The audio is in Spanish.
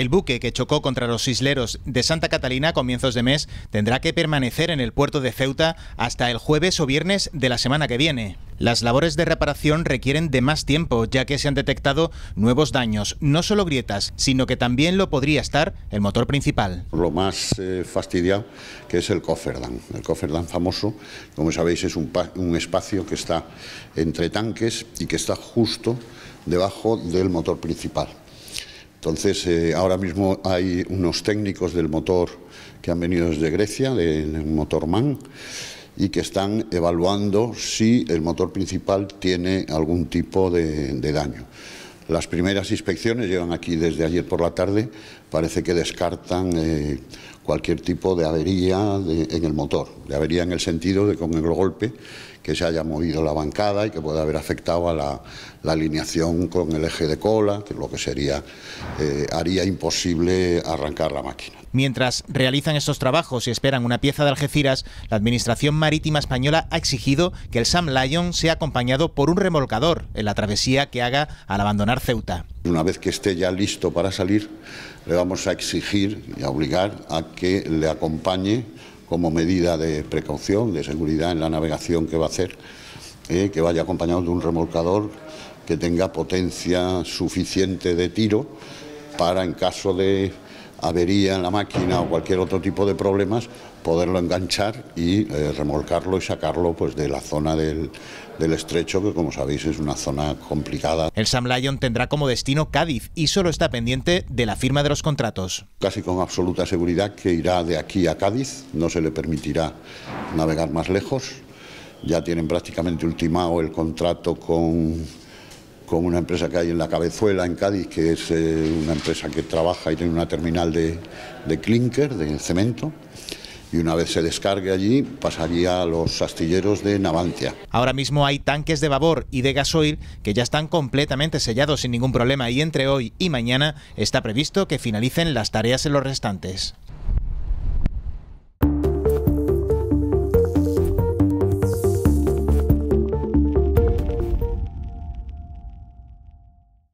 El buque que chocó contra los isleros de Santa Catalina a comienzos de mes tendrá que permanecer en el puerto de Ceuta hasta el jueves o viernes de la semana que viene. Las labores de reparación requieren de más tiempo, ya que se han detectado nuevos daños, no solo grietas, sino que también lo podría estar el motor principal. Lo más eh, fastidiado que es el Coferdam. El cofferdam famoso, como sabéis, es un espacio que está entre tanques y que está justo debajo del motor principal. Entonces, eh, ahora mismo hay unos técnicos del motor que han venido desde Grecia, del motor MAN, y que están evaluando si el motor principal tiene algún tipo de, daño. Las primeras inspecciones llegan aquí desde ayer por la tarde, parece que descartan eh, cualquier tipo de avería en el motor, de avería en el sentido de con el golpe que se haya movido la bancada y que pueda haber afectado a la, alineación con el eje de cola, lo que sería eh, haría imposible arrancar la máquina. Mientras realizan estos trabajos y esperan una pieza de Algeciras, la Administración Marítima Española ha exigido que el Sam Lyon sea acompañado por un remolcador en la travesía que haga al abandonar Ceuta. Una vez que esté ya listo para salir, le vamos a exigir y a obligar a que le acompañe como medida de precaución, de seguridad en la navegación que va a hacer, eh, que vaya acompañado de un remolcador que tenga potencia suficiente de tiro para, en caso de avería en la máquina o cualquier otro tipo de problemas, poderlo enganchar y eh, remolcarlo y sacarlo pues, de la zona del, estrecho, que como sabéis es una zona complicada. El Sam Lion tendrá como destino Cádiz y solo está pendiente de la firma de los contratos. Casi con absoluta seguridad que irá de aquí a Cádiz, no se le permitirá navegar más lejos. Ya tienen prácticamente ultimado el contrato con con una empresa que hay en la Cabezuela, en Cádiz, que es eh, una empresa que trabaja y tiene una terminal de, de clinker, de cemento y una vez se descargue allí pasaría a los astilleros de Navantia. Ahora mismo hay tanques de vapor y de gasoil que ya están completamente sellados sin ningún problema y entre hoy y mañana está previsto que finalicen las tareas en los restantes.